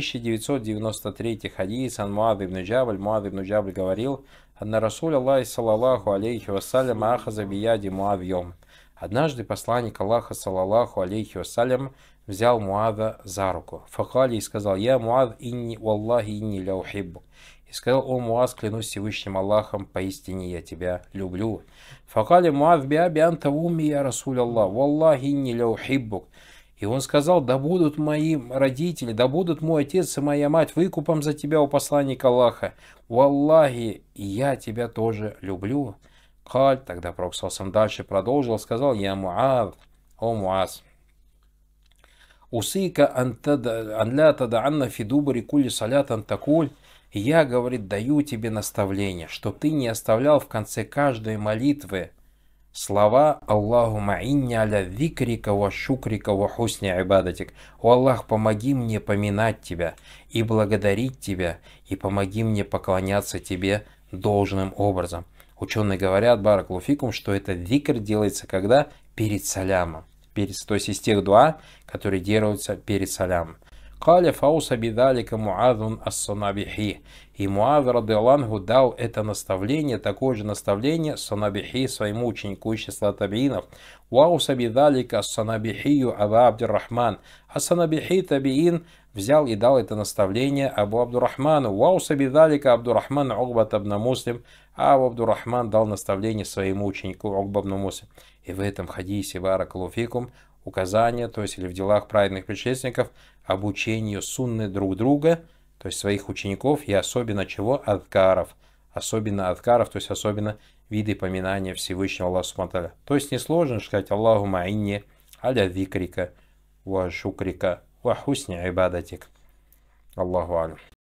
1993 хадис ан Муад ибн Джабль. Муад говорил, «Анна Расуль Аллах, саллаллаху алейхи вассалям, ахаза бияди Муад йом». Однажды посланник Аллаха, саллаллаху алейхи вассалям, взял Муада за руку. Факали и сказал, «Я Муад инни, валлахи инни ля ухиббу». И сказал, «О, Муаз, клянусь Всевышним Аллахом, поистине я тебя люблю». Факали Муаз биаби анта уми я Расуль Аллах, валлахи инни ля и он сказал, да будут мои родители, да будут мой отец и моя мать выкупом за тебя у посланника Аллаха. У Аллахи я тебя тоже люблю. Халь тогда Проксалсам дальше продолжил, сказал, я Муаз, о Муаз. Усыка анля тадаанна фидубари кули салятан антакуль. Я, говорит, даю тебе наставление, чтоб ты не оставлял в конце каждой молитвы Слова «Аллаху маинни аля викрика ва шукрика ва хусни ибадатик» «О Аллах, помоги мне поминать Тебя и благодарить Тебя, и помоги мне поклоняться Тебе должным образом». Ученые говорят, Барак Луфикум, что это викр делается когда? Перед салямом. Перед, то есть из тех дуа, которые делаются перед салямом. Каля фауса бидалика Муадун ас-Санабихи. И Муад Радылангу дал это наставление, такое же наставление Санабихи своему ученику из числа табиинов. Вауса бидалика ас-Санабихию Аба Абдиррахман. а санабихи табиин взял и дал это наставление Абу Абдурахману. Вауса бидалика Абдурахман Угбат Абна Муслим. А Абу Абдурахман дал наставление своему ученику Угба Абна Муслим. И в этом хадисе калуфикум указание, то есть или в делах праведных предшественников, обучению сунны друг друга, то есть своих учеников, и особенно чего? Адкаров. Особенно адкаров, то есть особенно виды поминания Всевышнего Аллаха Субтитры. То есть несложно сказать Аллаху Маинни, аля викрика, ва шукрика, ва хусни айбадатик. Аллаху алям.